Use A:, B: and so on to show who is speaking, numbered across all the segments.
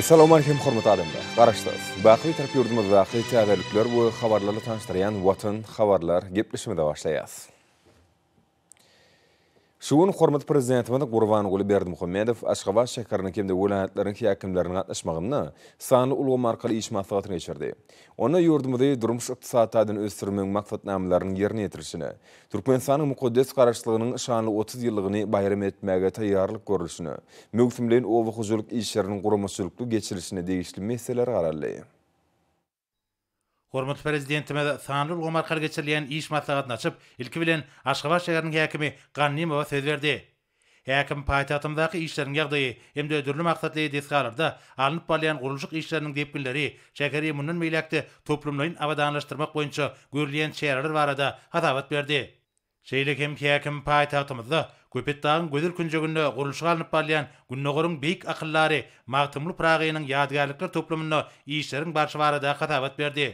A: Assalomu alaykum hurmatli adamlar. Qarashsiz. Baqli taraf yurdimizda qay va xabarlarni tanishtirgan Vatan xabarlar geplishimida boshlayapmiz. Şuwun hormat prezidentimiz Gurban Guly Berdi Aşgabat şäherini kimde wilayatlaryň häkimlerini gatnaşmagyny sanly ulgam arkaly iş maslahatyny geçirdi. Ona ýurdumyzy durmuş ykdysatyny ösdürmek maksatnamalaryny ýerine ýetirişini, Türkmenistanyň mukaddes garaşlygynyň şanly 30 ýyllygyny bayram etmäge taýýarlyk görüşini, möhümlen owa huzurlyk işleriniň gurulmasylykly geçirilişini degişli meseleler garaldy.
B: Hormat prezidentime Sanrul Gomar Kargeçilyan iş maslahatyny açyp, ilki bilen Aşgabat şäherini häkimi Gannimo söz berdi. Häkim paýtatymdaky işleriň ýagdaýy, emde ödürli maksatly desgalarda alınıp barýan gurulşyk işleriniň depkinleri şäheri munun meýlekde toplumlaryň awadanlaşdyrmak boýunça görilýän çäreler barada hatawat berdi. Şeýle hem häkim paýtatymda Gupitdan gödür künjegünde gurulşyk alınıp barýan günnögörüň beýik akyllary Martymly Pragaýynyň ýadgarlyklar toplumyny işleriniň barşy barada hatawat berdi.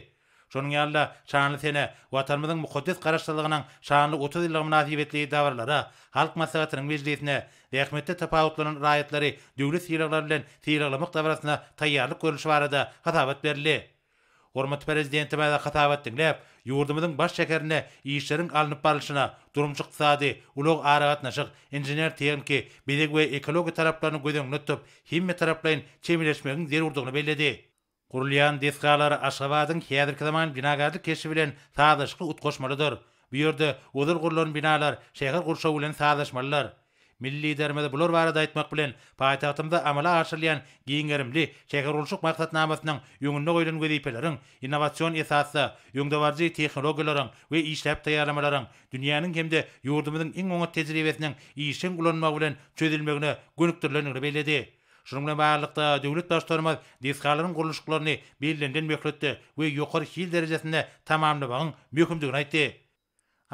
B: Şonuň ýaly şanly sene watanymyzyň mukaddes garaşdalygynyň şanly 30 ýyllyk munasibetli dowrlara, halk maslahatynyň wezdetine we ähmetde tapawutlaryň raýatlary döwlet ýerleri bilen tiýerlemek dowrasyna taýýarlyk görüşi barada hatawat berildi. Hormat prezidenti bilen hatawat dinläp, ýurdumyzyň baş şäherine işleriň alınıp barylşyna, durumçy ykdysady, ulug aragatnaşyk, injener tehniki, bilek we ekologiýa taraplaryny gödeňlütüp, himme taraplaryň çemileşmegiň zerurdygyny bellädi. Gurulyan desgalar Aşgabadyň häzirki zaman binagarlyk keşi bilen sazlaşykly utgoşmalydyr. Bu ýerde ozul gurulan binalar şäher gurşaw bilen sazlaşmalylar. Milli dermede bulur da aýtmak bilen paýtagtymda amala aşyrylan giňerimli şäher gurşuk maksatnamasynyň ýöňünde goýulan gödipleriň innowasion esasy, ýöňdewarjy technologiýalaryň we işläp taýýarlamalaryň dünýäniň hemde ýurdumyzyň iň oňa tejribesiniň işin gulanmagy bilen çözülmegine gönükdirilenini belledi. Şumla barlykda döwlet daşdarma desgalaryň gurulşyklaryny bellenden möhletde we ýokary hil derejesinde tamamlanyň möhümdigini aýtdy.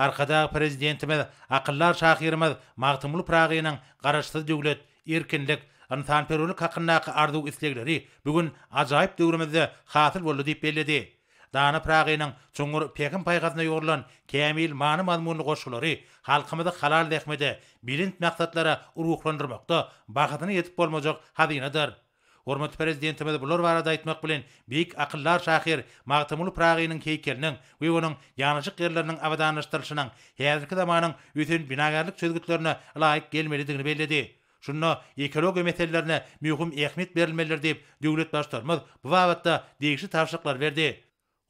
B: Arkada prezidentimiz Aqıllar Şahirimiz Mağtumul Prağıyının qarışıq döwlet erkinlik insanperwerlik haqqındaky arzuw isleklerini bugün ajayyp döwrümizde xatir boldy bellidi. Dana Pragynyň Çuňur Pekin paýgazyna ýorulan kämil manym mazmunly goşgulary halkymyzy halal dehmede bilint maksatlara uruglandyrmakda bagatyny ýetip bolmajak hadynadyr. Hormat prezidentimiz bular barada aýtmak bilen biik akyllar şahyr Magtymul Pragynyň keýkeliniň we onuň ýanyşyk ýerleriniň awadanlaşdyrylşynyň häzirki zamanyň ýetin binagarlyk çözgütlerine laýyk gelmelidigini bellädi. Şunna ekologi meselelerine mühüm ehmet berilmeler deyip döwlet başlarımız bu wagtda değişik tavşıklar verdi.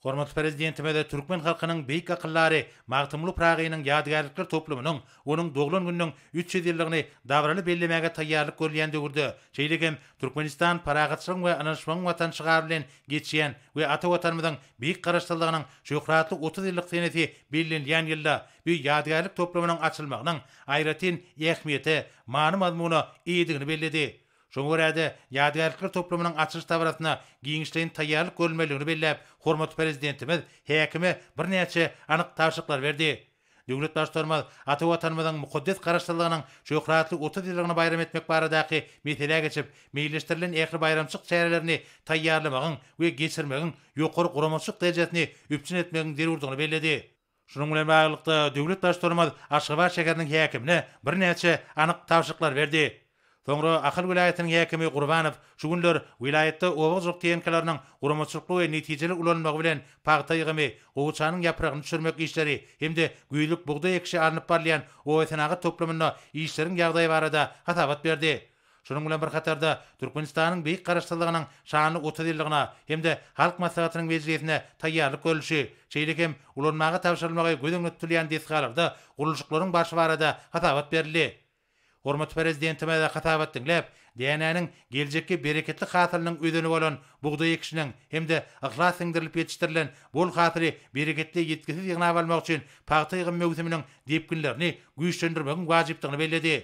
B: Hormat Prezidentime de Türkmen halkynyň beýkaçylyklary, Mahtumuly Parağyňyň ýadgärlik toplumynyň onuň doglan günnün 300 ýyllykny dawryny bellämäge taýýarlyk görülende durdy. Şeýleki Türkmenistan parağat ve ananşwan watan çaýarlyn geçýän we ata-batarymdyň biýik garaşsyzlygynyň joňraatly 30 ýyllyk synafy belli ýylda biýik ýadgärlik toplumynyň açylmagynyň aýratyn ähmiýeti, maany mazmuny edigini bellidi. Jongurady ýadgarlyklar toplumynyň açylyş taýdanyna giňişleýin taýýarlyk görnmelerini belläp, hormat prezidentimiz häkimi birnäçe anyk taýşyklar berdi. Döwlet başlarymyz ata watanymyzyň mukaddes garaşdyrlygynyň şöhratly 30 ýyllygyny bayram etmek baradaky mehile geçip, meýilleşdirilen ähli bayramçyk çäherelerini taýýarlamagyň we geçirmegiň ýokary guramçylyk derejesini üpçin etmegiň derurdygyny belledi. Şunun bilen maglykda döwlet başlarymyz Aşgabat şäheriniň häkimine birnäçe anyk taýşyklar berdi. Soňra Ahal vilayatynyň häkimi Gurbanow şu günler вилаятты owag jurt diýenkelerini gurumçylyklu we netijeli ulanmagy bilen paýta ýygymy, япырагын ýaprağyny çürmek işleri hemde güýlük bugda ekşi arnyp barlayan owetnagy toplamyna işleriň ýagdaýy barada hatawat berdi. Şonuň bilen bir hatarda Türkmenistanyň beýik garaşdyrlygynyň şany 30 hemde halk maslahatynyň wezirine taýýarlyk görüşi, çeýlekem ulanmagy tapşyrylmagy gödüňlüp tutulýan diýip galardy. Gurulşyklaryň başy berildi. hormat prezidentime de qatabatdin lab DNA-nyn geljekki bereketli qatilnyn uydyny bolan buğday ekşinin hemde ıqlas singdirilip yetiştirilen bol qatili bereketli yetkisi yığına almak üçin paqtay ygym mövzuminin depkinlerini güýçlendirmegin wajypdygyny bellädi.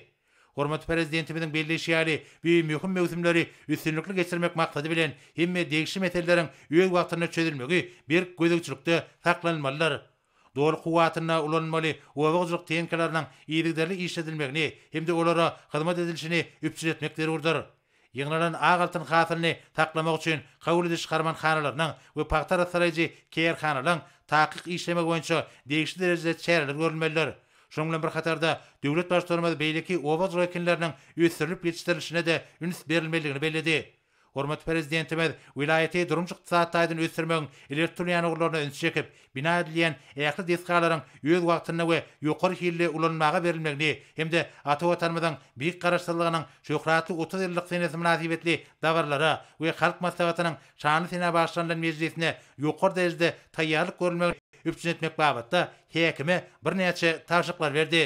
B: Hormat prezidentimiziň belleşýäri we möhüm mevzimleri üstünlikli geçirmek maksady bilen hemme degişli meteleleriň öz wagtynda çözülmegi bir gözegçilikde saklanmalar dol kuwatyna ulanmaly we wagzyk tenkelerden iýerlerini işledilmekni hemde olara hyzmat edilşini üpçiletmek derurdyr. Yygnalan agaltyn hasyny taklamak üçin Qawlyd Şaharman hanalarynyň we Paqtara Saraýjy Keýer hanalarynyň taýyk işlemek boýunça degişli derejede çäreler görülmeler. Şoň bilen bir hatarda döwlet başlanmady beýleki owaz rekinleriniň ýetirilip ýetirilişine de üns berilmeligini bellädi. Hormat prezidentimiz vilayeti durumçuk saatdaydyn ösürmegin iler turyany ugurlaryna üns çekip bina edilen ýaqly desgalaryň ýol wagtyna we ýokary hilli ulanmagy berilmegini hemde atawa tanmadan biýik garaşsyzlygynyň şöhraty 30 ýyllyk senesi münasibetli dawarlara we halk maslahatynyň şany sene başlanýan mejlisine ýokary derejede taýýarlyk görülmegi üçin etmek babatda häkime birnäçe taýşyklar berdi.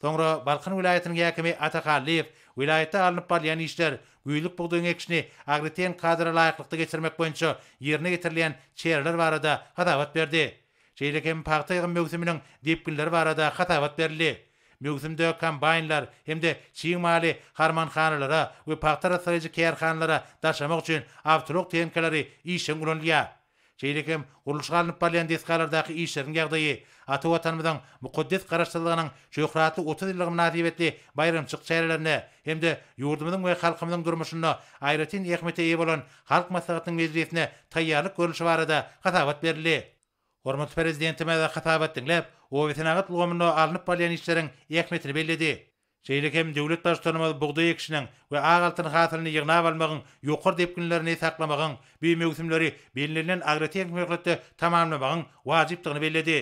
B: Soňra Balkan vilayetiniň häkimi Ataqaliyev Vilayetta alınıp barlayan işler güýlük bugdyň ekşini agriten kadra laýyklykda geçirmek boýunça ýerine getirilen çerler barada hadawat berdi. Çeýlekem paxta ýygyn mögzüminiň depgiller barada hadawat berildi. Mögzümde kombaynlar hemde çiňmaly harmanxanalara we paxta rasyjy kerxanalara daşamak üçin awtolog tenkeleri işe gurulýar. Çeýlekem gurulşgalyp barlyan deskalardaky işleriň ýagdaýy Ata watanymyzyň muqaddes garaşçylygynyň şöhratly 30 ýyllygy münasibetli bayramçylyk çäherlerine hem de ýurdumyzyň we halkymyzyň durmuşyny aýratyn ähmiýetli ýe bolan halk maslahatynyň meýdanyna taýýarlyk görnüşi barada gatawat berildi. Hormatly prezidentimiz de gatawatdyň läp öwetenagat ulgamyny alnyp bolan işleriň ähmiýetini bellädi. Şeýle hem döwlet daşlaryna buğda ýekşinin we agaltyn hatyny ýygnap almagyň ýokur diýip günlerini saklamagyň, bu mewsimleri belirlenen agrotehnik möhletde tamamlamagyň wajypdygyny bellädi.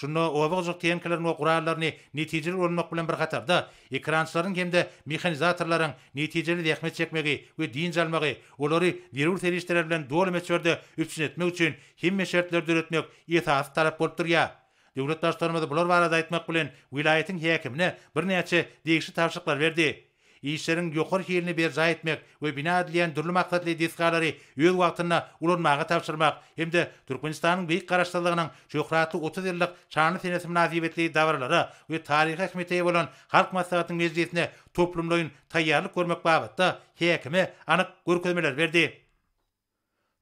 B: Şunda obaq joq tiyenkilerin we quraallarny netijeli bolmak bilen bir qatarda ekranlaryň hemde mexanizatorlaryň netijeli dehmet çekmegi we din jalmagy ulary derur terişler bilen dowam etdirdi. Üçin etmek üçin hemme şertler döretmek ýetaf tarap bolup durýar. Döwlet daşlarymyz bular barada aýtmak bilen vilayetiň häkimine birnäçe degişli tapşyryklar berdi. işlerin yokur hiyelini bir zay etmek ve bina edilen dürlü maksatli diskarları öz vaktinna ulan mağa tavşırmak hem de Türkmenistan'ın büyük karaştırlığının şöhratlı 30 yıllık çağını senesim nazibetli davarları ve tarihi hükmeteye olan halk masalatın mezliyetine toplumluyun tayyarlık görmek babatta hekimi anık görkülmeler verdi.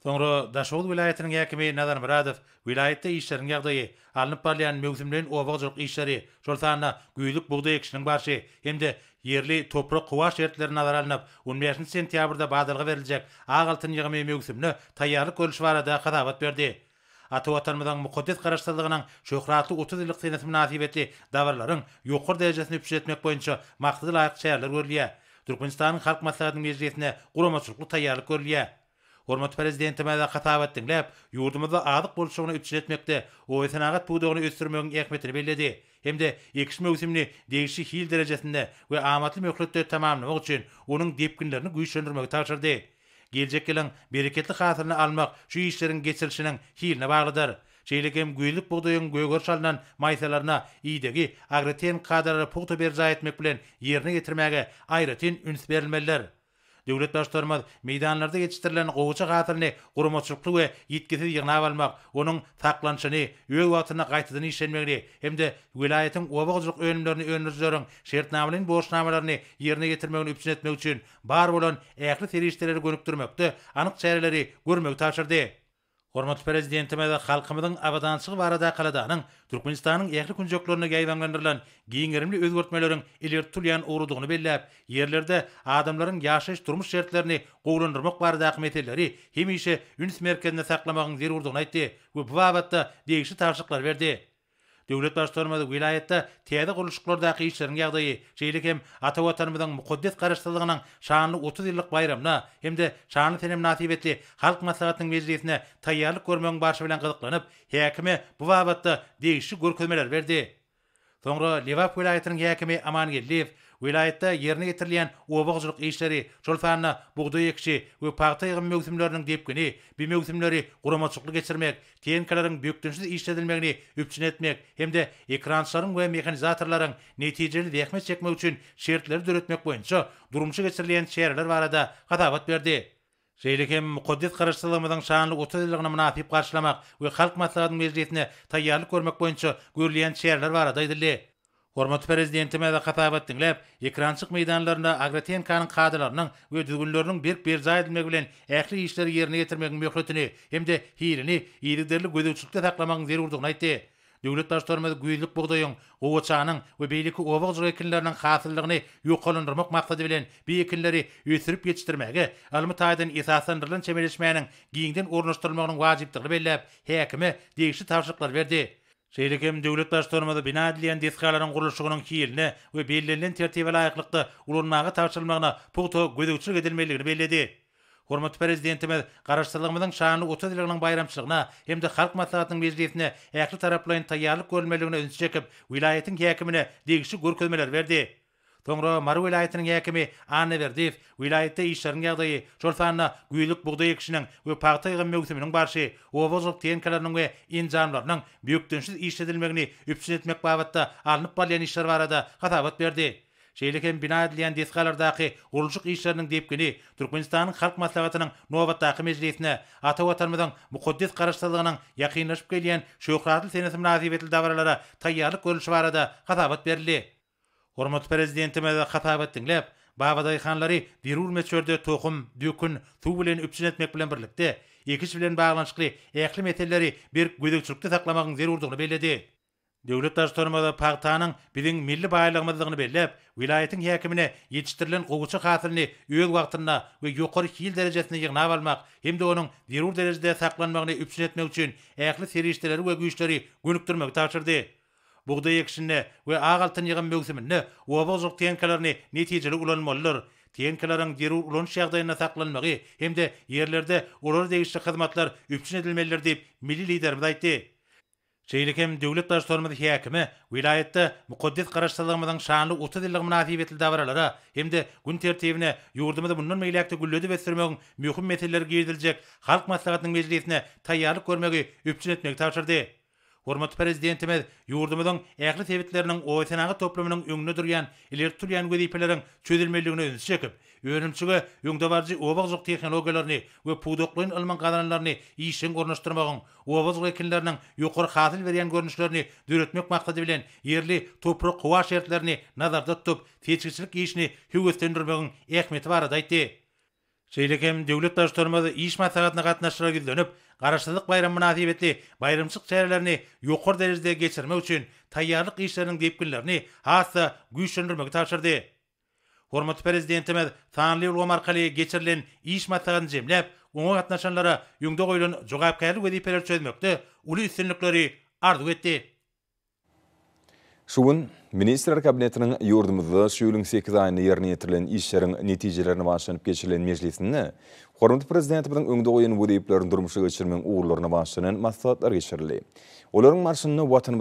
B: Sonra Daşoğlu vilayetinin hekimi Nazar Muradov vilayette işlerin yağdayı alınıp barlayan mevzimlerin ovaqcılık işleri şolsanına güyülük buğdayı kişinin barşı hem de yerli toprak kuvaş yerlerine zararlanıp 15 sentyabrda badalga verilecek ağaltın yığımı mögüsümünü tayyarlı görüşü varada kadavat berdi. Ata vatanımızdan mukaddes karıştırılığının şöhratlı 30 yıllık senesi münasip etli davarların yukarı derejesini püşet etmek boyunca maksadı layık çayarlar görülüye. Turkmenistan'ın halk masalarının meclisine kurama çoruklu tayyarlı görülüye. Hormat Prezidenti Mada Khatavat dinlep, yurdumuzda adık buluşuğunu ütçin etmekte, o esenagat buğduğunu üstürmeyonun ekmetini belledi. hem de ekiş mevsimini değişik hil derecesinde ve amatlı mevkulatı tamamlamak için onun depkinlerini güçlendirmek taşırdı. Gelecek gelen bereketli hatırını almak şu işlerin geçirişinin hiline bağlıdır. Şeylikem güýlük buğdaýyň göýgör şalynan maýsalaryna iýdigi agroten kadrlary pukda berjaýetmek bilen ýerine getirmäge aýratyn üns berilmeler. Döwlet daşlarym meýdanlarda geçitdirilen gowça gatlyny gurmaçlykly we ýetgisiz ýygnap almak, onuň taqlanşyny, ýöw watyny gaýtdyny işlemegi hem de welaýetiň obagçylyk önümlerini önürjörüň şertnamalaryň boşnamalaryny ýerine getirmegini üçin etmek üçin bar bolan ähli terişleri görüp durmakdy. Anyk çäreleri görmek täsirde. Hormatly prezidentime we halkymyň awadançyg barada galadanyň Türkmenistanyň ähli kunjoklaryna gaýwanlandyrylan giňerimli özgertmeleriň iler tulyan urudygyny belläp, ýerlerde adamlaryň ýaşaýyş durmuş şertlerini gowlandyrmak barada hemetleri hemişe ünüs merkezinde saklamagyň zerurdygyny aýtdy we bu wagtda degişli taýşyklar berdi. Döwlet başçylarymy vilayatda täze guruluşlardaky işleriň ýagdaýy, şeýle hem ata mukaddes garaşdylygynyň şanly 30 ýyllyk bayramyna hem de şanly tenim natibetli halk maslahatynyň mejlisine taýýarlyk görmegiň barşy bilen gyzyklanyp, häkimi bu wagtda degişli görkezmeler berdi. Soňra Lewap vilayatynyň häkimi Aman Gelliýew Vilayetda yerine getirilen obaqçylyk işleri Jolfanny, buğday ekşi we paqta ýygym mewsimlerini depkini, bi mewsimleri guramaçykly geçirmek, kien kalaryň büýükdenji işledilmegini üpçün etmek, hemde ekranlaryň we mekanizatorlaryň netijeli dehmet çekmek üçin şertleri döretmek boýunça durumçy geçirilen şeýerler barada gatawat berdi. Şeýleki mukaddes garaşdyrylmadan şanly otelerini munafiq garşylamak we halk maslahatynyň meziyetine taýýarlyk görmek boýunça görilýän şeýerler barada Hormat prezidenti mede hatap etdiňler, ekrançyk meydanlaryna agrotenkanyň kadrlarynyň we düzgünlörüniň bir bir zaýy edilmegi bilen ähli işleri ýerine ýetirmegiň möhletini hemde hirini ýerlerli gödäçlikde saklamagyň zerurdygyny aýtdy. Döwlet daşdarmady güýlük bugdaýyň, gowçanyň we beýleki owag jogaýkynlaryň hasyllygyny ýokalandyrmak maksady bilen bu ýekinleri ýetirip ýetirmegi, almy taýdan esasandyrylan çemeleşmäniň giňden ornaşdyrylmagynyň wajybdygyny belläp, häkimi degişli tapşyryklar berdi. Şeýlekem döwlet başdurmady bina edilen diskalaryň gurulşygynyň kiýilini we belirlenen tertibi laýyklykda ulanmagy tapşyrylmagyna pukta gödäkçilik edilmeligini bellädi. Hormat prezidentimiz garaşsalygymyň şanly 30 ýylynyň bayramçylygyna hem-de halk maslahatynyň bezdiýetine ähli taraplaryň taýýarlyk görmeligine üns çekip, vilayetiň häkimine degişli görkezmeler berdi. Soňra Maru vilayatynyň ýakymy Anna Berdiýew vilayatda işleriň ýagdaýy, şolfanna güýlük bugdaý ýekşiniň we paýta ýygyn barşy, owozlyk tenkalarynyň we injanlarynyň büýükdünsiz işledilmegini üpsin etmek babatda alınıp barýan işler barada gatawat berdi. Şeýleken bina edilen diskalardaky guruluşyk işleriniň depgini Türkmenistanyň halk maslahatynyň nowatdaky mejlisine ata watarmadan mukaddes garaşdyrylygynyň ýakynlaşyp gelýän şöhratly senetim nazibetli dawralara taýýarlyk görüşi barada gatawat berildi. Hormat prezidentime de hatap ettinglep, Babaday khanlari virul meçörde toqum, dükün, tu bilen üpçünetmek bilen birlikte, ikiş bilen baglanışqly ekli metelleri bir güdükçülükde saklamagyň zerurdygyny belledi. Döwlet daştarmada Paqtanyň biziň milli baýlygymyzdygyny bellep, vilayatyň häkimine ýetiştirilen gowuçy hatyny öýel wagtynda we ýokary kiýil derejesinde ýygnap almak, hemde onuň zerur derejede saklanmagyny etmek üçin ekli serişdeleri we güýçleri gönükdirmek Buğda yekşinne we agaltyn yığın mewsiminne obozuk tenkelerni netijeli ulanmalar. Tenkelerin deru ulan şagdayna saqlanmagy hem de yerlerde ular degişli xizmatlar üçin edilmeler dep milli lider bidaytdi. Şeýlekem döwlet daşlarymyň häkimi vilayatda muqaddis garaşdalygymyň şanly 30 ýyllyk münasibetli dawralara hem de gün tertibine ýurdumda bundan meýlekde gülledip etdirmek möhüm meseleler giýdiljek halk maslahatynyň mejlisine taýýarlyk görmegi üpçin etmek tapşyrdy. Hormat prezidentimiz yurdumuzun ähli sebitlerinin oýsanagy toplumynyň öňünde durýan elektrolyan gödipleriň çödülmeliligini öňe çekip, öňümçüge ýöňdewarjy obagzyk tehnologiýalaryny we pudoklyň ulman gadanlaryny işiň ornaşdyrmagyň, obagzyk ekinleriniň ýokary hasyl berýän görnüşlerini döretmek maksady bilen yerli toprak howa şertlerini nazarda tutup, teçikçilik işini höwüstendirmegiň ähmiýeti barada aýtdy. Şeýle hem döwlet daşdyrmagy iş maslahatyna gatnaşyra gidilenip, garaşsızlık bayramı nazibetli bayramçık çeyrelerini yokur derizde geçirme üçün tayyarlık işlerinin depkinlerini hasta güçlendirmek taşırdı. Hormat Prezidentimiz Tanli Ulgom arkali geçirilen iş matlarını cemlep, onu atnaşanlara yungda koyulun cogayapkayarlı peler çözmekte ulu üstünlükleri ardu etti.
A: Şuwun Ministrler Kabinetinin yurdumuzda Şuulun 8 ayını ýerine ýetirilen işleriň netijelerini başlanıp geçirilen meclisinde, Hormut Prezident Bıdın öngde oyen bu deyiplerin durmuşu geçirmen uğurlarına başlanan masalatlar geçirili. Oların marşınını Vatan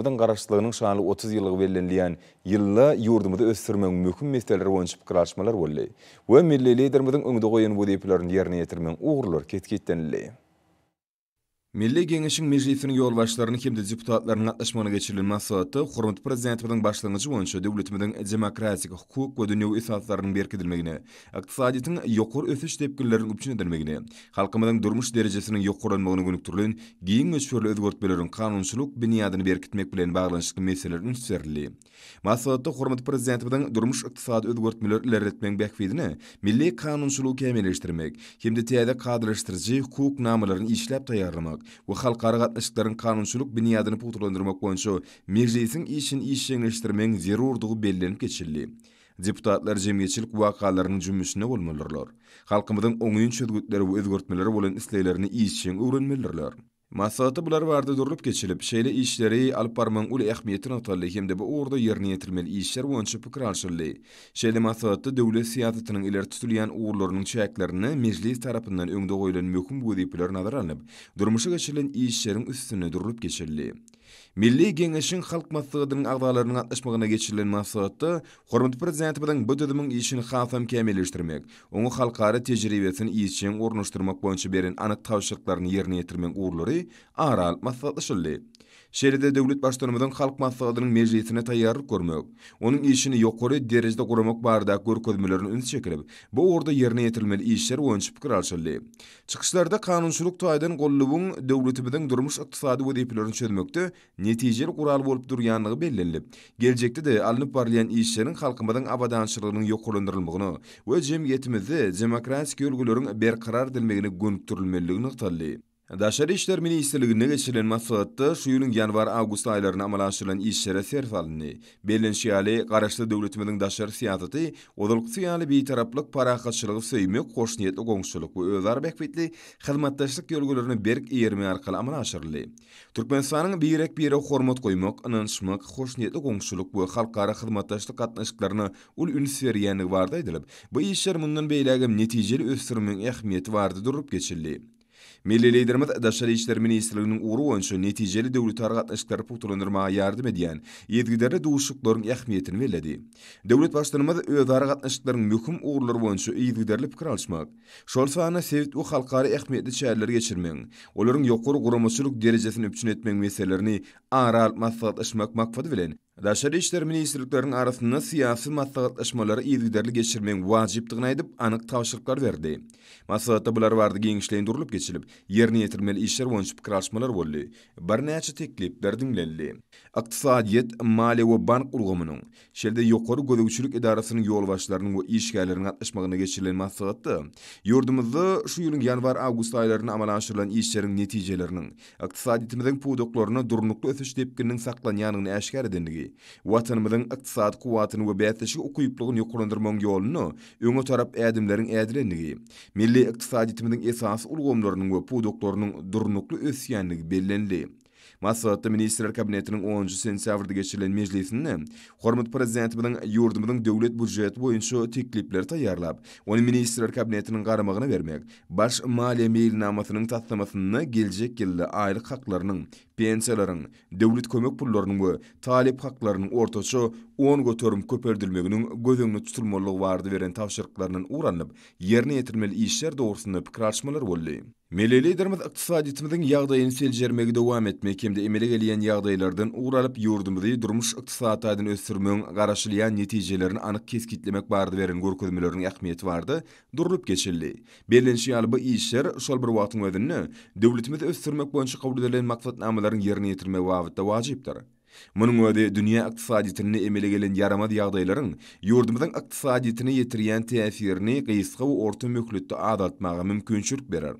A: 30 ýyllyk verilenliyen yılla yurdumuzda östürmen mümkün mesteleri vonçip kralçmalar vallay. Vallay. milli Vallay. Vallay. Vallay. Vallay. Vallay. Vallay. Vallay. Milli Gengişin Meclisinin yol başlarını kimdi deputatlarının atlaşmanı geçirilin masalatı, Hormat Prezidentimizin başlangıcı boyunca devletimizin demokratik hukuk ve dünya isaslarının berkedilmegini, iktisadiyetin yokur ösüş tepkilerin üpçün edilmegini, halkımızın durmuş derecesinin yokur olmağını gönüktürlün, giyin ölçpörlü özgörtbelerin kanunçuluk biniyadını berkitmek bilen bağlanışkı meselelerin üstlerli. Masalatı Hormat Prezidentimizin durmuş iktisad özgörtmeler ilerletmen bekvedini, milli kanunçuluk kemeleştirmek, kimdi tiyade kadrlaştırıcı hukuk namaların işlep tayarlamak, we halkara gatnaşyklaryň kanunçuluk binýadyny puhtalandyrmak üçin meýzeýsin işini işleňleşdirmek zerurdygy bellenip geçildi. Deputatlar jemgyýetçilik wakalarynyň jümmüsine bolmalylar. Halkymyzyň oňuň çözgütleri we özgörtmeleri bolan isleýlerini işçiň öwrenmelidirler. Masalatı bular vardı durulup geçilip, şeyle işleri alparman barman ulu ehmiyetin atalli hem de bu orda yerine yetirmeli işler vonçı pıkır alşırli. Şeyle masalatı devlet siyasetinin iler tutuluyan uğurlarının çayaklarını meclis tarafından öngdoğuyla mökum bu edipilir nadar alınıp, durmuşu geçirilin işlerin üstünü durulup geçirli. Milli Gengeşin Xalq Maslıgıdırın ağdalarının atlaşmağına geçirilen masalatı, Xormut Prezidenti bıdan bu tüdümün işin xafam kemeli iştirmek, onu xalqarı tecrübesini işin ornuşturmak boyunca berin anıq tavşıqlarını yerine yetirmen uğurları ara alt şeride döwlet başdanymyň halk maslahatynyň meclisine taýýarlyk görmek, onuň işini ýokary derejede gurmak barada görkezmelerini üns çekirip, bu orda yerine yetilmeli işler boýunça pikir alşyldy. Çykyşlarda kanunçuluk taýdan gollubyň döwletimiziň durmuş ykdysady we depilerini çözmekde netijeli gural bolup durýanlygy bellenilip, geljekde de alınıp barlayan işleriň halkymyzyň abadanşylygynyň ýokurlandyrylmagyny we jemgyýetimizi demokratik ýolgularyň berkarar dilmegini gönüktürilmeliligini ýetirilmeli. Daşarı işler mini geçirilen masalatı şu yılın yanvar augusta aylarına amalaşırılan işlere serf alını. Belin şiali qarışlı döwletimiziň daşarı siyatıtı odalık siyali bir taraplık para söýmek, sayımı koş we konuşuluk ve özar berk eğirme arkalı amalaşırılı. Türkmenistanyň birerik birerik hormat goýmak, ananışmak, koş niyetli we halkara hyzmatdaşlyk gatnaşyklaryny ul ün vardı edilip, bu işler mundan beylagim netijeli netiyy netiyy netiyy durup geçildi. Milli liderimiz Daşary işleri ministrliginiň ugru boýunça netijeli döwlet aragatnaşyklary pukdurlandyrmaga ýardym edýän ýetgiderli duşuklaryň ähmiýetini bildirdi. Döwlet başlanymyz öz aragatnaşyklaryň möhüm ugrulary boýunça ýetgiderli pikir alşmak, şol sahany sewit u halkary ähmiýetli şäherler geçirmek, olaryň ýokary guramçylyk derejesini üçin etmek meselelerini ara almaz maksady bilen Daşary işler ministerliklerinin arasında siyasi maslahatlaşmalara ýetgiderli geçirmek wajypdygyny aýdyp anyk tapşyrıklar verdi. Maslahatda bular wardy giňişlendirilip geçilip, ýerine ýetirmeli işler boýunça pikirleşmeler boldy. Bir näçe teklip berdiňlendi. Iqtisadiýet, maliýe we bank ulgamynyň, şeýle-de ýokary gödegçilik edarasynyň ýol başlarynyň we işgälerini atlaşmagyna geçirilen maslahatda ýurdumyzda şu ýylyň yanvar awgust aýlaryna amala aşyrylan işleriň netijeleriniň, iqtisadiýetimiziň pudoklaryna durnukly ösüş depkiniň saklanýanyny aşkar Watanmıdan iqtisad quwatyny we beýleşik okuýyplygyny ýokurandyrmagy ýolyny öňe tarap ädimleriň ädirenligi, milli iqtisadiýetimiziň esas ulgamlarynyň we pu doktorunyň durnukly ösýänligi bellendi. Masalatda Ministerial Kabinetinin 10. Sensiavrda geçirilen meclisinde, Hormut Prezidentimidin yurdumidin devlet budjet boyunca teklifler tayarlab, onu Ministerial Kabinetinin qaramagana vermek, baş maliyya meyil namasının tatlamasını gelecek gildi aylık pensiýalaryň, döwlet kömek pullarynyň we talip haklarynyň ortaça 10 göterim köpeldirmeginiň gözüňni tutulmalygy bardy beren tapşyrýklaryň uranyp, ýerine ýetirmeli işler dogrusyny pikir açmalar boldy. Milli liderimiz iqtisadiyatymyzyň ýagdaýyny seljermegi dowam etmek hem de emele gelen ýagdaýlardan uralyp ýurdumyzy durmuş iqtisadatyny ösürmegiň garaşylýan netijelerini anyk keskitlemek bardy beren görkezmeleriniň ähmiýeti bardy, durulyp geçildi. Berlin şeýal bu işler şol bir wagtyň özünni döwletimizi ösürmek boýunça kabul edilen maksatnamalar talaplaryň ýerine ýetirmek wagtda wajypdyr. Munun öde dünýä ykdysadyýetini emele gelen ýaramaz ýagdaýlaryň ýurdumyzyň ykdysadyýetini ýetirýän täsirini gysga we orta möhletde adatmagy mümkinçilik berer.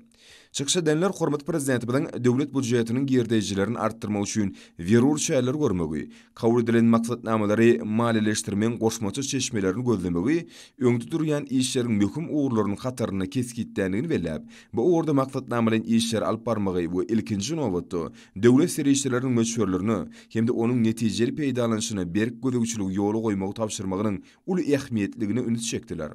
A: Çıksa denler xormat prezidenti bilen devlet budjetinin girdeyicilerin arttırma üçün verur şeyler görmögü, kabul edilen maksatnamalary maliyeleştirmen goşmaçy çeşmelerini gözlemögü, öňde durýan işleriň möhüm uğurlarının hatarına keskitdenligini belläp, bu ugurda maksatnamalaryň işleri alyp bu ilkinji nowatda devlet seri işlerinin hemdi onun onuň netijeli peýdalanyşyny berk gözegçiligi ýoly goýmagy tapşyrmagynyň ulu ähmiýetligini çekdiler.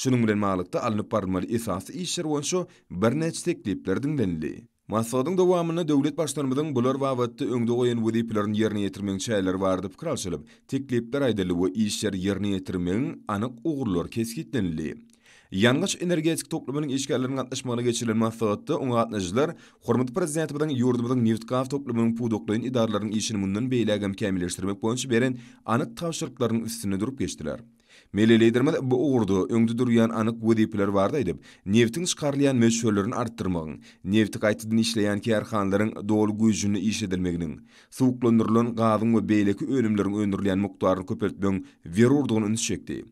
A: Şunun bilen maglykda alınıp barmaly esasy işler bolsa bir näçe tekliplerden denli. Masadın dowamyny döwlet başlanmadan bular wagtda öňde goýan wezipelerini ýerine ýetirmek çäler bar diýip kralçylyp, teklipler aýdyly we işler ýerine ýetirmegiň anyk ugurlar keskitlenli. Yangıç energetik toplumunun işgallerinin atlaşmağına geçirilen mahsulatı, onu atlaşılar, Hormat Prezidenti bilen yurdumuzun Nevtkaf toplumunun pudoklayın idarlarının işini mundan beyle kemileştirmek boyunca beren anıt tavşırıkların üstüne durup geçtiler. Meleleydirmad bu uğurdu öňde durýan anıq wedipler bar diýip, neftiň çykarlaýan möhürlerini artdyrmagyň, nefti gaýtdan işleýän kärhanlaryň dolu güýjüni iş edilmeginiň, suwuklandyrylan gazyň we beýleki önümleriň öňürlýän mukdaryny köpeltmegiň berurdygyny üns çekdi.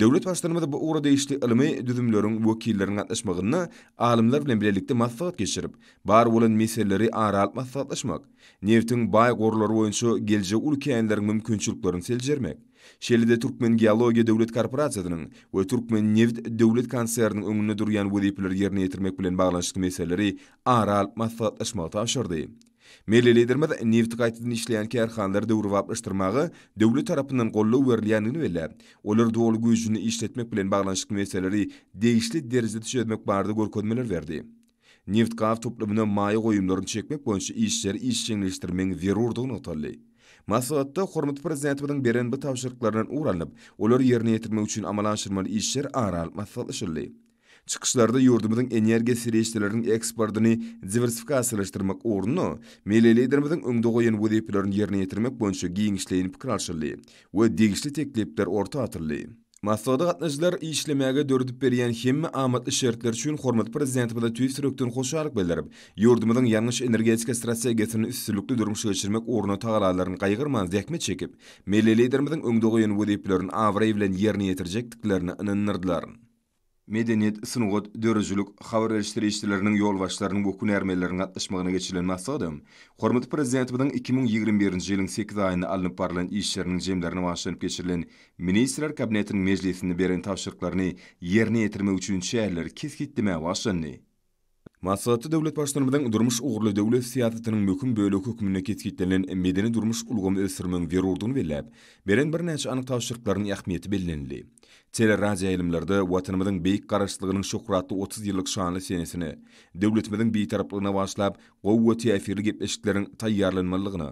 A: Dövlet başlarımada bu uğra değişli ilmi düzümlörün vokillerin atlaşmağını alimler bilen bilelikte masfaat geçirip, bar olan meseleleri ara alt masfaatlaşmak, neftin bay gorları oyuncu gelce ulkeyenlerin mümkünçülüklerini selcermek, Şelide Türkmen Geologiya Döwlet Korporasiýasynyň we Türkmen Neft Döwlet Konsernynyň öňünde durýan wezipler ýerine ýetirmek bilen baglanyşyk meseleleri ara almasat aşmata aşyrdy. Milli liderimiz neft gaýtdan işleýän kärhanlar döwri wapyşdyrmagy döwlet tarapyndan gollaw berilýändigini bilä. Olar dowul güýjüni işletmek bilen baglanyşyk meseleleri degişli derejede düşürmek barady görkezmeler berdi. Neft gaýt toplamyna maýy goýumlaryny çekmek boýunça işler işçiňleşdirmek zerurdygyny otaly. Masalatda hormat prezidentinin beren bu tavşırklarının uğranıp, olar yerine yetirme uchun amalanşırmalı işler ara almasal ışırlı. Çıkışlarda yurdumuzun enerji sirişçilerinin eksportini diversifika asılaştırmak uğrunu, meyleli edirmizin öngdoğu yen vodepilerin yerine yetirmek boncu giyin işleyin pikir alşırlı ve degişli orta atirli. Maslada qatnaşçylar işlemäge dördüp berýän hemme amatly şertler üçin hormat prezidenti bilen tüýsürükden hoşarlyk bildirip, ýurdumyň ýangyş energetika strategiýasyny üstünlikli durmuş geçirmek ornuna tagalaryň gaýgyrman zähmet çekip, milli liderimiziň öňdögi ýöne wadyplaryny awray bilen ýerine ýetirjekdiklerini Medeniyet sunugat dörüjülük xabar eleştirişçilerinin yol başlarının bu kun ermelerinin atlaşmağına geçilen masadım. Hormat 2021-ci 8 ayını alınıp barlan işçilerinin cemlerine başlanıp geçirilen ministrar kabinetinin meclisini beren tavşırklarını yerine yetirme üçün şehirleri keskittime başlanı. Maslahatı devlet başlanımdan durmuş uğurlu devlet siyasetinin mükün bölü hükümüne ketkitlenen medeni durmuş ulgum ösirmen verurduğunu verilip, beren bir neç anı tavşırıkların yakmiyeti bellenili. Tele radio ilimlerde watanymyzyň beýik garaşlygynyň şöhratly 30 ýyllyk şanly senesini, döwletimiziň bir tarapyna başlap, gowwaty efirli gepleşikleriň taýýarlanmalygyny,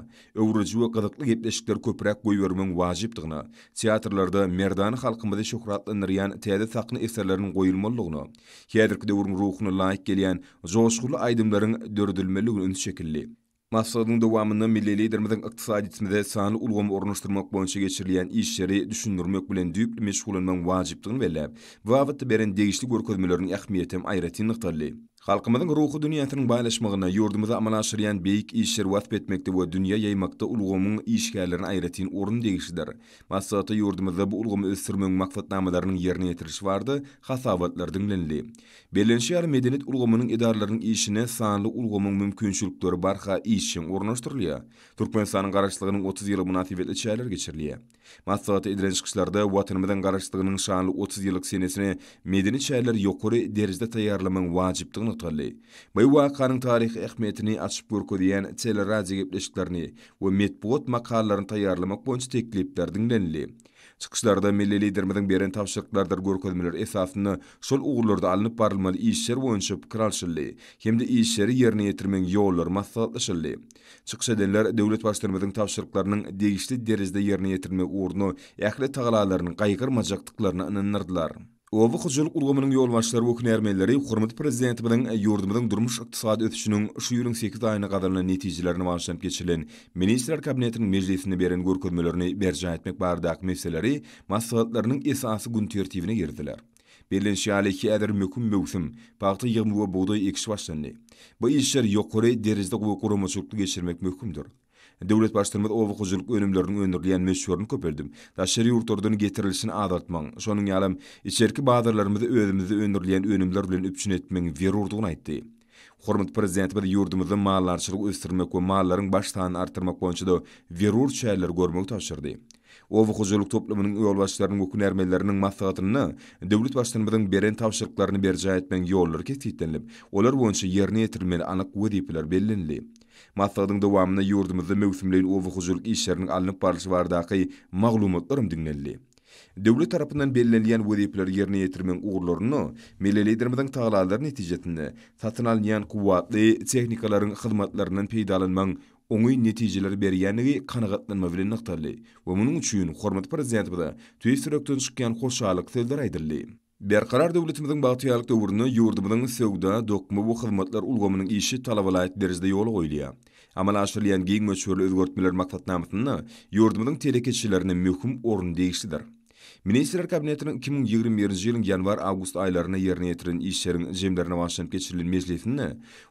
A: öwrüji we gadatly gepleşikler köpräk goýýarmyň wajypdygyny, teatrlarda merdany halkymyzy şöhratlandyrýan täze taýdan eserleriniň goýulmalygyny, häzirki döwrüň ruhuny laýyk gelýän joşgurly aýdymlaryň dördülmeligini Masadın dowamyny milli liderimiziň ykdysadyçmyzda sanly ulgam ornaşdyrmak boýunça geçirilýän işleri düşündürmek bilen düýpli meşgul wajypdygyny wajybdygyny belläp, bu wagtda beren degişli görkezmeleriň ähmiýetini aýratyn Halkımızın ruhu dünyasının baylaşmağına yurdumuza amalaşırayan beyik işler vasf etmekte ve dünya yaymakta ulgomun işgərlərin ayrətin orun deyişidir. Masalata yurdumuza bu ulgomu östürmün maqfatnamalarının yerine yetiriş vardı, xasavatlar dinlenli. Belenşiyar medenet ulgomunun edarlarının işine sanlı ulgomun mümkünçülükleri barxa işin orunoşturluya. Turkmenistanın qaraçlığının 30 yılı münasifetli çaylar geçirliya. Masalata edilen çıkışlarda vatanımızın qaraçlığının şanlı 30 yıllık senesine medenet çaylar yokori derecde tayarlamın vacib vacipliğini ýetgärli. Bu wakanyň taryhy ähmiýetini açyp görkü diýen tele radio gepleşiklerini we medpuat makalalaryny taýýarlamak boýunça teklip berdiňlerli. Çykyşlarda milli liderimiziň beren täşirliklerdir görkezmeler esasyny şol ugurlarda alınıp barylmaly işler boýunça pikir alşyldy. Hemde işleri ýerine ýetirmek ýollary maslahatlaşyldy. Çykyş edenler döwlet başlygynyň täşirliklerini degişli derizde ýerine ýetirmek ugruny ähli taglalarynyň gaýgyrmajaklyklaryna Obu Hıçılık Ulgamının yol başları okun ermelleri, Hürmet Prezidentimizin durmuş iktisad ötüşünün şu yürün 8 ayına kadarına neticilerini başlayıp geçirilen Ministerler Kabinetinin Meclisini beren gurkulmelerini berjan etmek bardak mevseleri, masalatlarının esası gün tertibine girdiler. Belen şiali ki ədər mökum mövsüm, paqtı yığmı və buğday ekşi başlanlı. Bu işler yokori derizde qoqorumuşuklu geçirmek mökumdur. Döwlet başdyrmaz owuk uzunluk önümlerini öndürleyen meşhurun köpürdüm. Daşary ýurtlardan getirilişini azaltmaň, şonuň ýalam içerki bazarlarymyzy özümizi öndürleyen önümler bilen üpçün etmeň berurdugyny aýtdy. Hormat prezident bir yurdumuzda mallarçylyk ösdürmek we mallaryň baş tanyny artdyrmak boýunça da verur çäller görmek taşyrdy. Owu huzurluk toplumynyň ýol başlarynyň ökünermelerini maslahatyny döwlet başlanmadan beren tapşyrklaryny berjä etmek ýollary kesitlenip, olar boýunça ýerine ýetirilmeli anyk wedipler bellenli. Maslagdyň dowamyna ýurdumyzda mewsümleýin owa hujurlyk işleriniň alınyp barylşy bardaky maglumatlarym dinlendi. Döwlet tarapyndan belirlenýän wezipler ýerine ýetirmek ugurlaryny, millilerimiziň taýlalary netijesinde satyn alýan kuwatly tehnikalaryň hyzmatlarynyň peýdalanmagyň оңы нәтижелер бергәнлеге қанығатлыма белән нықтарлы. Ва моның үчүн хөрмәт президентыда төй сөрәктән чыккан Berqarar döwletimiziň baýtyýalyk döwrüne ýurdumyň sewda dokma bu hyzmatlar ulgamynyň işi talabalaýat derizde ýol goýulýar. Amala aşyrylan giň möçürli özgörtmeler maksatnamasyny ýurdumyň telekeçilerini möhüm orun degişdir. Ministerler Kabinetinin 2021-nji ýylyň ýanwar agust aýlaryna ýerine ýetiren işleriň jemlerini başlanyp geçirilen mejlisini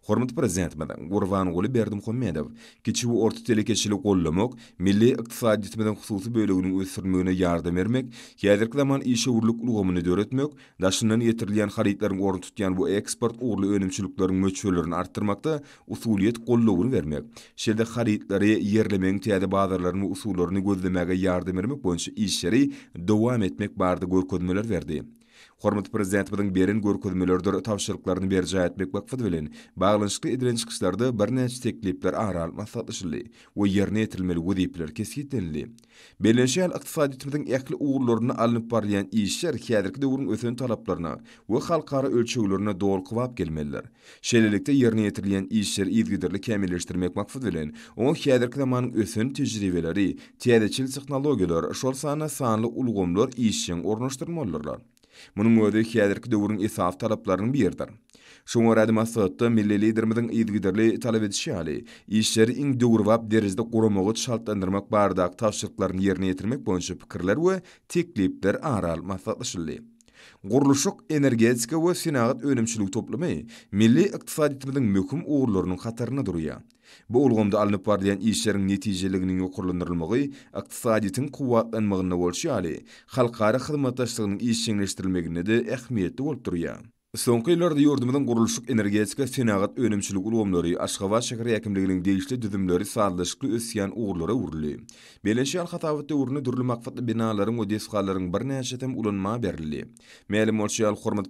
A: Hormat Prezident Madan Gurwan Goly berdim Hommedow, kiçi we orta telekeçili gollamak, milli ykdysadyýetmeden khususi bölegini ösürmegine ýardam ermek, ýazyrky zaman işe urluk ulgamyny döretmek, daşyndan ýetirilýän haritlaryň orin tutyan bu eksport urly önümçülüklerini möçüllerini artdyrmakda usuliyet gollugyny bermek. Şeýle haritlary ýerlemeň täze bazarlaryny usullaryny gözlemäge ýardam ermek bolsa işleri dowam etmek barda gurr berdi. verdi. Hormat prezident bilen berin görkezmelerdir tapşyrlyklaryny berje etmek wagt bilen baglanyşykly edilen çykyşlarda bir näçe teklipler aral maslahatlaşyldy. We yerine ýetirilmeli wezipler kesgitlendi. Belenşel iqtisadi tipiniň ugurlaryny alınıp barýan işler häzirki döwrüň ösen talaplaryna we halkara ölçeklerine dogry gelmeliler. Şelelikde yerine ýetirilen işler ýetgiderli kämilleşdirmek maksat bilen o häzirki zamanyň ösen tejribeleri, täzeçil tehnologiýalar, şol sanly sanly ulgamlar işiň ornaşdyrmalarlar. Munun öde kiyadirki döwrün esas talaplaryny berdir. Şoň öredim asatda milli liderimiziň ýetgiderli talap edişi ýaly, işleri iň derizde goramagy şartlandyrmak barda täşkilatlaryny ýerine ýetirmek boýunça pikirler we teklipler aral maslahatlaşyldy. Gurluşuk energetika we sinagat önümçülük toplumy milli iqtisadiýetimiziň möhüm ugurlarynyň hatarynda durýar. Bu ulgumda alınıp bar diyen işlerin neticeliginin okurlandırılmagi, aktisadiyetin kuvvatlanmagi, halkara hizmetaşlarının işlerin işlerin işlerin işlerin Sonky ýyllarda ýurdumyň gurulşyk energetika synagat önümçülük ulgamlary Aşgabat şäher ýakymlygynyň degişli düzümleri sarlaşykly ösýän uğurlara urulýy. Beleşi hatawatda urny durly maqsatly binalaryň we desgalaryň birnäçe hetem ulanma berilýy. Meýlim bolşy ýal hormat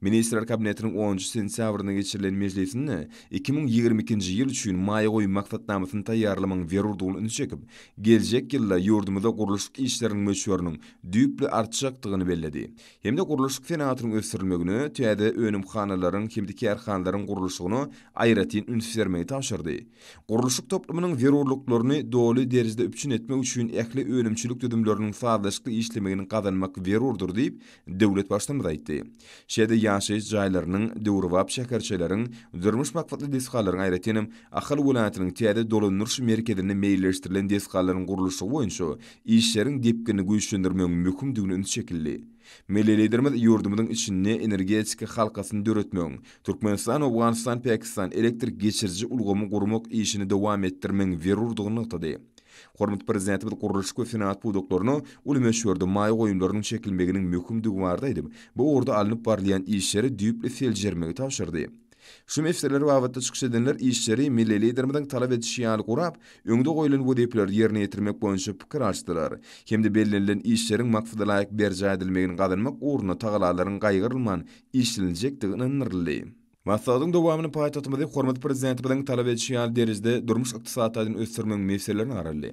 A: Ministrler kabinetiniň 10-njy sentýabrynda geçirilen 2022-nji ýyl üçin maýa goýup maqsatnamasyny taýýarlamagy berdiwlaryny üçin geljek ýylda ýurdumyň gurulşyk işleriniň möçüwörüniň düýpli artjakdygyny bellädi. Hemde gurulusk fenatrum öfsürlmögünü, tüyade önüm khanaların, kimdiki er khanaların ayratin ünfsermeyi taşırdı. Gurulusk toplumunun verurluklarını dolu derizde öpçün etme uçun ekli önümçülük dödümlörünün fadlaşkli işlemeyini kazanmak verurdur deyip devlet başlamı da itdi. Şeyde yaşayış cahilarının, devurvap, şakarçaylarların, dörmüş makfatlı deskalların ayratinim, akhal ulanatının dolu nürşu merkezini meyilleştirilin deskalların gurulusu oyunşu, işlerin dipkini Milliliderimiz yurdumuzun içinde energetik halkasını dörötmön. Türkmenistan, Afganistan, Pakistan elektrik geçirici ulgumu qurmoq işini dowam etdirmeng verurdugyny tutdy. Hormat prezidentimiz bilen ku finanat bu doktorunu ul meşwurdu may qoyunlarning şekilmeginin mühkimdigi vardi Bu orda alınıp barlayan işleri düyüp fel jermegi Şu mefsirler wagtda çykyş edenler işçileri milli liderimden talap etişi ýaly gurap, öňde goýulan bu depler ýerine ýetirmek boýunça pikir açdylar. Hemde belirlenilen işçileriň maksady laýyk berjä edilmegini gadanmak, ugruna Masadyň dowamyny paýtatmady hormat prezidenti bilen talap edýän ýaly derizde durmuş ykdysadyň ösdürmegi meselelerini aralady.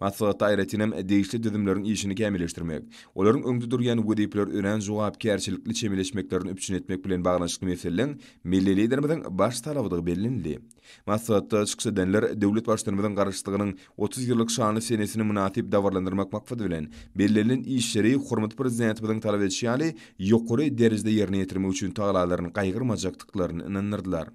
A: Masadyň taýratynam edeýişli düzümleriň işini kämilleşdirmek, olaryň öňde durýan WDP-ler ören jogapkärçilikli çemeleşmeklerini üçin etmek bilen baglanyşykly meselelerin milli liderlerimiň baş talabydygy bellindi. Masadyň çykşy denler döwlet başlygynyň garaşdygynyň 30 ýyllyk şany senesini munatip dowarlandyrmak maksady bilen bellenilen işleri hormat prezidenti bilen talap edýän ýaly ýokary derizde ýerine ýetirmek üçin taýlalaryny gaýgyrmajakdyklary ýerlerini inandyrdylar.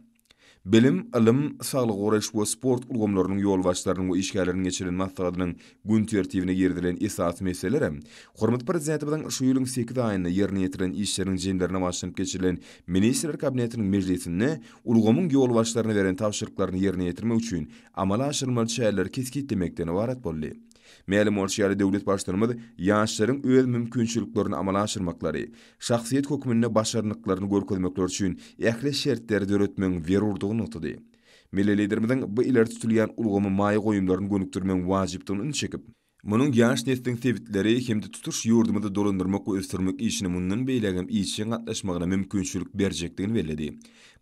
A: Bilim, ilim, sağlık uğraş sport ulgomlarının yol başlarının ve işgalarının geçirilen mahtadının gün tertibine yerdilen esas meseleler. Hormat prezidenti bilen şu ýylyň 8 aýyna ýerine ýetiren işleriň jemlerine başlanyp geçirilen ministrler kabinetiniň mejlisinde ulgomun yol başlaryna beren tapşyrýklaryny ýerine ýetirmek üçin amala aşyrmaly çäýler keskit demekden ibaret boldy. Mälim ol Devlet döwlet başlygymyz ýaşlaryň öz mümkinçiliklerini amala aşyrmakları, şahsyýet hukukynyň başarynyklaryny görkezmekler üçin ähli şertleri döretmäň berurdygyny nutdy. Milli liderimiziň bu ilerde tutulýan ulgamy mayi goýumlaryny gönükdirmäň wajypdygyny çekip, Munun gaýaş netdiň sebitleri hemde tutuş ýurdumyda dolandyrmak we ösdürmek işini mundan beýlegem işiň gatlaşmagyna mümkinçilik berjekdigini belledi.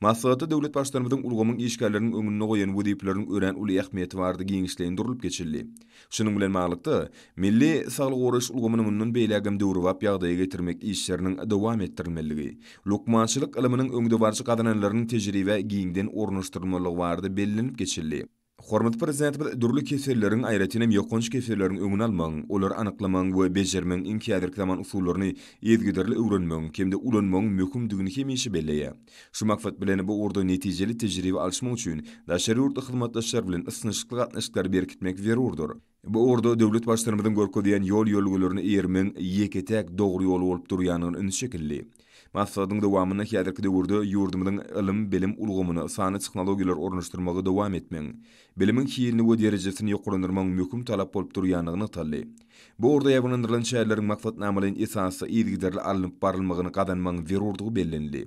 A: Maslahatda döwlet başlarymyzyň ulgamyň işgärleriniň öňünde goýan bu diplerin ören uly ähmiýeti bardy giňişleýin durulyp geçildi. Şunun bilen maglykda milli saglyk goraş ulgamyny mundan beýlegem döwrüp ýagdaýa getirmek işleriniň dowam etdirilmeliligi. Lukmançylyk ilminiň öňde barçy gadanalarynyň tejribe giňden ornaşdyrmalygy bardy bellinip geçildi. Hormat Prezident bilen durly keselleriň aýratynym ýok bolan keselleriň ümüni almagyň, olary anyklamagyň we bejermegiň inkadyrklama usullaryny etgidirli öwrenmegiň hemde ulanyp öwrenmegiň möhümdigini hem ýaşa belläýe. Şu maksat bilen bu urdu netijeli tejribe alyşmagy üçin daşary ýurt hyzmatdaşy bilen usnysyklaga gatnaşyklar berkitmek wajyp durýar. Bu urdu döwlet başlygynyň yol diýen ýol ýolgularyny ýerine ýetek dogry ýol bolup durýan görnüşinde. Masadyň dowamyny häzirki döwürde ýurdumyň ilim, bilim, ulgamyny, sanat we ornaşdyrmagy dowam etmeň. Biliminiň kiýilini we derejesini ýokurlandyrmak möhüm talap bolup durýanyny tanly. Bu urda ýabanyndyrylan şäherleriň maksatnamalaryny esasy ýigidirli alınıp barylmagyny gadanmagy zerurdygy bellendi.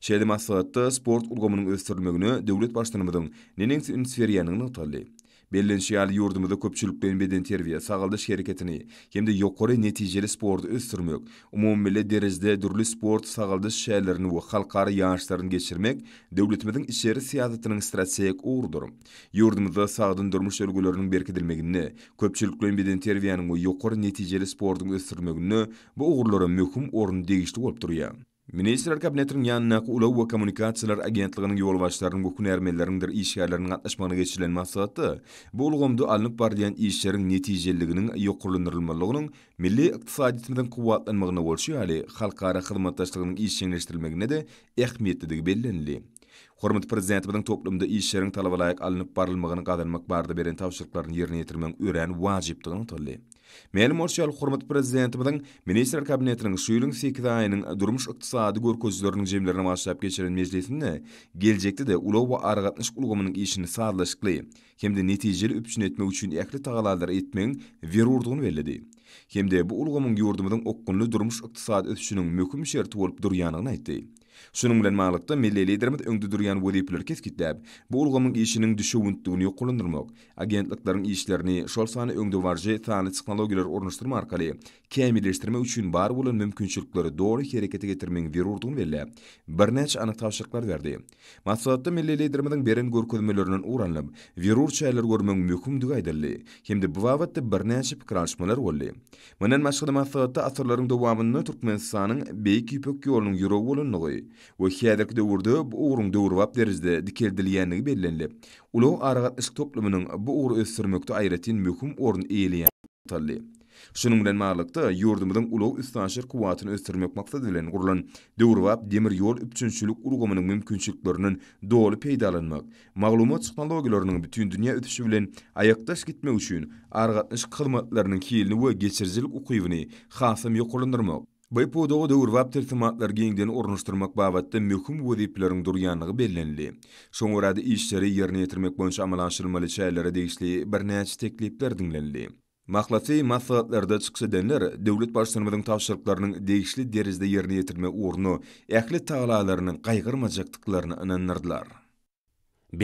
A: Şäherde masadyň sport ulgamynyň ösdürilmegini döwlet başlanymynyň nenäsi ünsiýeriýanyny tanly. Bellenşi ýaly ýurdumyzda köpçülük bilen beden terbiýe sagaldyş hereketini hemde ýokary netijeli sportu ösdürmek, umummilli derejede durly sport sagaldyş şäherlerini we halkary ýaňyşlaryny geçirmek döwletimiziň içeri siýasatynyň strategik ugrudyr. Ýurdumyzda sagdyn durmuş örgüleriniň berkidilmegini, köpçülük bilen beden terbiýanyň we ýokary netijeli sportuny ösdürmegini bu ugrulara möhüm orun degişli bolup durýar. Ministrler kabinetin yanındaki Ulaw we kommunikasiýalar agentliginiň ýolbaşçylarynyň bu kuny ermelleriniň işgärleriniň gatnaşmagyna geçirilen maksaty bu ulgamda alnyp bardyan işleriň netijeliginiň ýokurlandyrylmalygynyň milli ykdysadyýetimiziň gowatlanmagyna bolşy ýaly halkara hyzmatdaşlygynyň işgärleşdirilmegine de ähmiýetlidigi bellenli. Hormat prezident toplumda işleriň laýyk alnyp barylmagyny gadanmak barda beren tawşyrlaryň ýerine ýetirmek ören wajypdygyny tolly. Meli Morşal Xurmat Prezidentimidin Ministerial Kabinetinin Suyulun Sikida Ayinin Durmuş Iqtisadi Gorkozularının Cemlerine Maşşap Geçerin Meclisinde Gelecekte de Ulau Va Aragatnış Ulgamanın işini Sağdlaşıklı Hem de Neticeli Üpçün Etme Üçün Ekli Tağalardar Etmen Veri Bellidi. Bu Ulgomun Yurdumudun Okkunlu Durmuş Iqtisadi Üpçünün Mükümüşer Tuvalp Duryanı Duryanı Duryanı Şunun bilen maglykda milli liderimiz öňde durýan wezipler keskitläp, bu ulgamyň işiniň düşü wuntdygyny ýokulandyrmak, agentlikleriň işlerini şol sany öňde barjy sany technologiýalar ornaşdyrma arkaly kämilleşdirmek üçin bar bolan mümkinçilikleri dogry harekete getirmek berurdugyny bilýär. Bir näçe anyk taşyklar berdi. Maslahatda milli liderimiziň beren görkezmelerinden uranlyp, berur çaýlar görmek mümkindigi aýdyldy. Hemde bu wagtda bir näçe pikirleşmeler boldy. Munyň maslahatda maslahatda asyrlaryň dowamyny Türkmenistanyň beýik ýüpek ýolunyň ýüregi bolanlygy we hiyadaky döwürde bu uwrun döwürwap derizde dikeldilýänligi bellenli. Ulu aragat isk toplumynyň bu uwru ösdürmekde aýratyn möhüm ornu eýleýär. Şunun bilen maglykda ýurdumyň ulu ustanşyr kuwatyny ösdürmek maksady bilen gurulan döwürwap demir ýol üpçünçülik urgumynyň mümkinçiliklerini doly peýdalanmak, maglumat tehnologiýalarynyň bütün dünýä ötüşi bilen aýakdaş gitmek üçin aragat isk hyzmatlarynyň kiýilini we geçirjilik ukywyny hasym ýokulandyrmak. Bu ýpda da urwap tertimatlar giňden ornaşdyrmak babatda möhüm wazypalaryň durýanlygy bellenildi. Şoňra da işleri ýerine ýetirmek boýunça amalaşdyrmaly çäklere degişli bir näçe teklipler diňlendi. Maqlaty maslahatlarda çykşy denler döwlet başçylarynyň tapşyrıklarynyň degişli derizde ýerine ýetirme ornu ähli taýlalarynyň gaýgyrmajaklyklaryny anandyrdylar.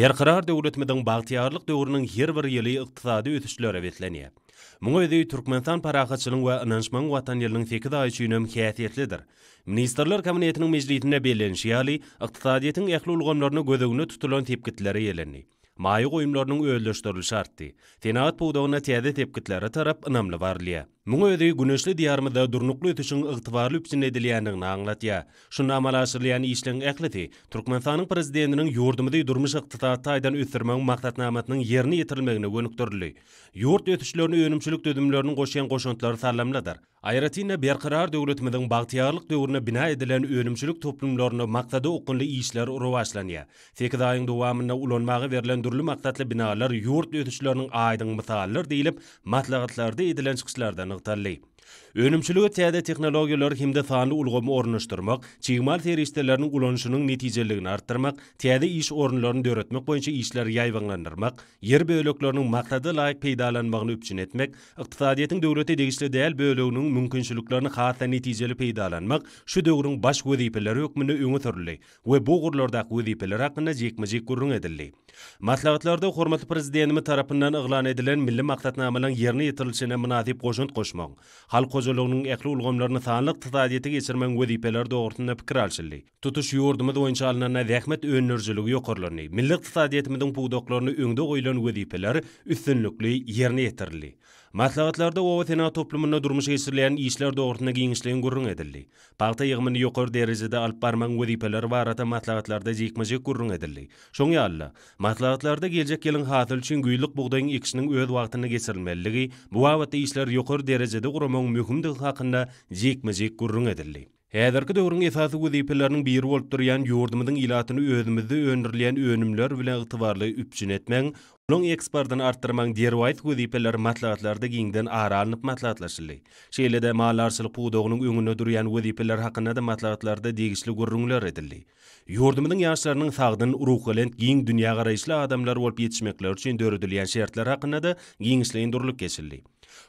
C: Berqarar döwletmiň bagtiýarlyk döwrüniň her bir ýyly ykdysady ötüşleri betlenýär. Muňa ýa-da Türkmenistan paraýatçylygyň we ynançmanyň watan ýerliniň feki daýy çünüm häsiýetlidir. Ministrler kabinetiniň mejlisinde belenşi ýaly ykdysadyýetiň ähli ulgamlaryny gözegini tutulan tepkitleri ýelenli. Maýy goýumlarynyň öýlleşdirilýär şartdy. Senat bu dogana täze tepkitleri tarap ynamly barlýar. Muňa öýdegi güneşli diýarmyda durnukly ýetişiň ygtybarly üpsin edilýändigini aňlatýa. Şunda amalaşyrylýan işleň ähliti Türkmenistanyň prezidentiniň ýurdumyda durmuş ygtybaty aýdan ötürmek maksatnamasynyň ýerini ýetirilmegini gönükdirildi. Ýurt ýetişlerini öýnümçilik dödümlerini goşan goşuntlary salamladyr. Ayratyna berqarar döwletmediň bagtyarlyk döwrüne bina edilen öýnümçilik toplumlaryny maksady okunly işler urawaşlanýa. Feki daýyň dowamyna ulanmagy berilen durly maksatly binalar ýurt ýetişlerini aýdyň mysallar diýilip matlagatlarda edilen çykyşlardan نغتالي Önümçülüge täze technologiýalar hemde sanly ulgamy ornaşdyrmak, çygmal teristələrinin ulanyşynyň netijeliligini artdyrmak, täze iş ornlaryny döretmek boýunça işleri ýaýwanlandyrmak, ýer bölekleriniň maqsady laýyk peýdalanmagyny üçin etmek, ykdysadyýetiň döwlete degişli däl böleginiň mümkinçiliklerini hasa netijeli peýdalanmak şu döwrüň baş wezipeleri hökmünde öňe sürildi we bu gurlardaky wezipeler hakynda jekmejek gurrun edildi. Maslahatlarda hormatly Prezidentimi tarapyndan ýygnan edilen milli maqsadnamalaryň ýerine ýetirilşine munasip goşunt goşmak. Hal ozolunun ekli ulgomlarını sağlık tıtadiyeti geçirmen gözipeler de ortunda pikir Tutuş yoğurdumu da oyunca alınanına dekmet önnörcülüğü Milli Millik tıtadiyetimidin puudoklarını öndü oylan gözipeler üstünlükli yerini Maslahatlarda owa sena toplumuna durmuş geçirilen işler doğrultuna giyinişleyen gurrun edildi. Paltay yığmını yokor derecede alp barman vazifeler var ata maslahatlarda jikmajik gurrun edildi. Şonya alla, maslahatlarda gelecek yılın hasıl için güylük buğdayın ikisinin öz vaqtını geçirilmeliligi, bu avata işler yokor derecede gurrumun mühümdü haqında jikmajik gurrun edildi. Häzirki döwrüň esasy wezipelleriniň biri bolup durýan ýurdumyzyň ilatyny özümizde önürleýän önümler bilen ygtybarly üpjün etmek, Lon ekspertin artırman der wayt gudipeler matlaatlarda gingden aralnyp matlaatlaşyldy. Şeýlede maallarçylyk buwdugynyň öňünde durýan gudipeler hakynda da matlaatlarda degişli gurrunlar edildi. Yurdumynyň ýaşlarynyň sagdyny uruk bilen giň dünýä garaýşly adamlar bolup ýetişmekleri üçin döredilýän şertler hakynda da giňişliň durulyp kesildi.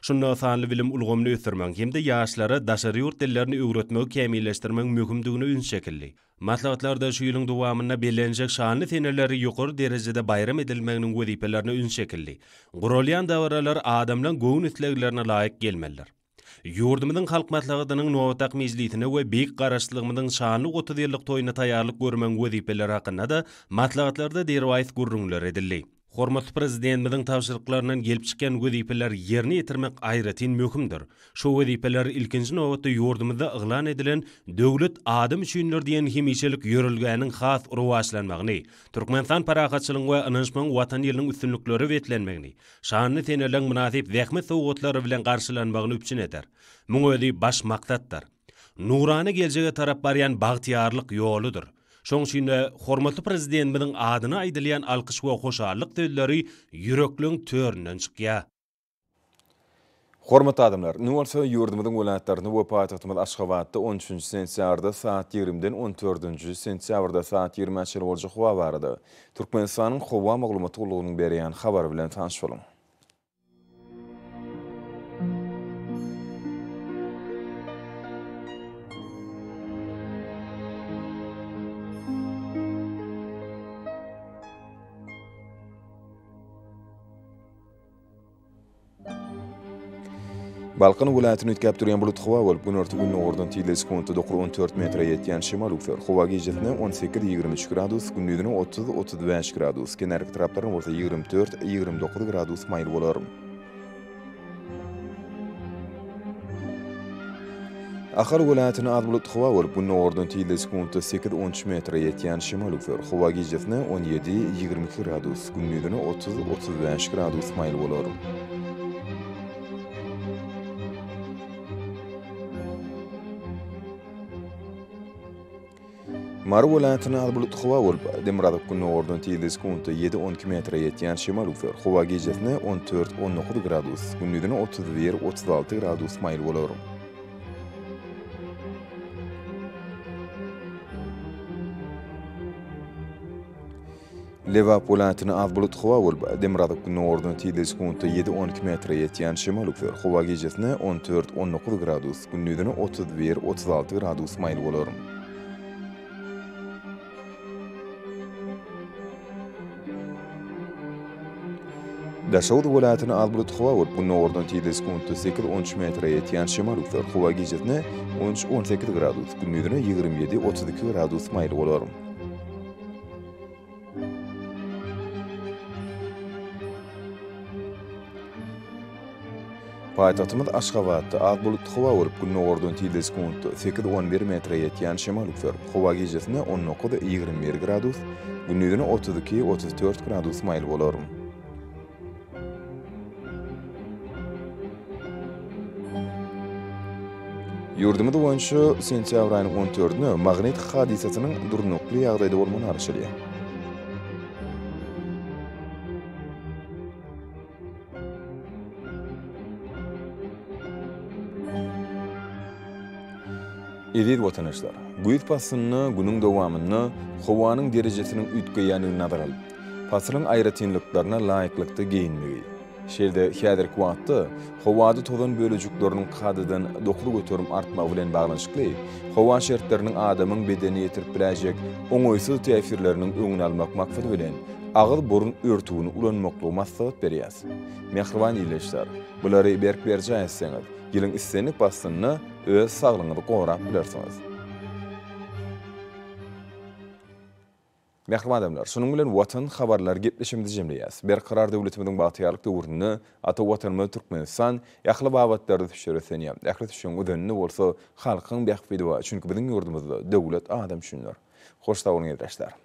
C: Şunda sanly bilim ulgamly ötürmän, kimde ýaşlara daşary ýurt dillerini öwretmegi kämilleşdirmäň möhümdigini üns şekilli. Maslahatlarda şu ýylyň dowamyna bellenjek şanly tenerleri ýokary derejede bayram edilmäginiň wezipelerini üns şekilli. Gurolyan dawralar adamlaryň gowun ýetleklerine laýyk gelmeler. Yurdumyň halk maslahatynyň nowataq mejlisine we beýik garaşlygymyň şanly 30 toýuna taýýarlyk görmäň wezipeleri hakynda da maslahatlarda derwaýt gurrunlary edildi. Hormat prezidentimiziň tapşyrýklarynyň gelip çykan gödipler ýerine ýetirmek aýratyn möhümdir. Şu gödipler ilkinji nowatda ýurdumyzda iňlan edilen döwlet adam üçinler diýen himişelik ýörülgäniň has urawaşlanmagyny, Türkmenistan parahatçylygyň we anansman watan ýerini üstünlükleri wetlenmegini, şanly tenelen münasip wehme sowgatlary bilen garşylanmagyny üçin eder. Muňa baş maksatdyr. Nurany geljege tarap baryan bagtyarlyk ýoludyr. Шоңшыны хорматы президентінің адына айдылиян алқыш ва қошарлық төлдері юроклың төрінен
A: шықия. Хормат адамлар, нуалса юрдымыдың өләттарыны өпайт атымыл Ашқаватты 13 сентябрді саат 20-ден 14 сентябрді саат 20 әшел олжы қуа барыды. Түркменстанның қуа мағлуматы ұлығының берейін қабар білен таншылың. Balkan vilayatyny ýetgäp durýan bulut howa bolup, bu nurt günni ordan 914 metre ýetýän şimal ufer. Howa 18-23 gradus, gündüzüne 30-35 gradus, kenarky taraplaryň orta 24-29 gradus maýyl bolar. Ahar vilayatyny az bulut howa bolup, bu nurt ordan 8-13 metre ýetýän şimal ufer. Howa 17-22 gradus, gündüzüne 30-35 gradus mayl bolar. Maru volantyna al bulut xowa wol demradak kun ordan tiydes kun 7-12 metre yetyan şimal ufer xowa 14-19 gradus gündüdüne 31-36 gradus mail bolar. Leva volantyna az bulut xowa wol demradak kun ordan tiydes kun 7-12 metre yetyan şimal ufer xowa 14-19 gradus gündüdüne 31-36 gradus mail bolar. Gashawd wulaatina albulut xuwa wad bunna ordan tiydes kundu sekil 13 metra yed yan shimar uqta xuwa 13-18 graduz gynnyudna 27-32 graduz mail wadarum. Paetatimad Ashqabadda ad bulut txuwa urib gynna ordon tildes gunt sekid 11 metra yed yan shemal uqtar. Txuwa 19 da 21 graduz, gynnyudna 32-34 graduz mail volorum. Yurdumy da boýunça sentýabr aýynyň 14-ni magnit hadisasynyň durnukly ýagdaýda bolmagyny araşylýar. Edir watanaşlar, güýt pasyny günüň dowamyny howanyň derejesiniň ýetgeýäni nazar alyp, pasyň aýratynlyklaryna laýyklykda geýinmeli. Şeýle häzir kuwatdy. Howady tozun bölejüklerini qadadan doklu götürüp artma bilen baglanyşykly. Howan şertleriniň adamyň bedeni ýetirip biläjek, oňoysyz täsirleriniň öňüne almak maksady bilen agyl burun örtüwini ulanmakly maksat berýär. Mehriban ýeleşler, bulary berk berjäňiz, giling isseni bastynyň öz saglygyny gorap bilersiňiz. Мәхлім адамдар сұның білін ватан қабарлар кептішімді Бер Берқарар дәулетіміздің бағытыярлықты орнына аты ватанымы туркменстан яқлы бағабаттарды түшірісіне, яқлы түшін өдөніне болса, адам шүнлер. Хош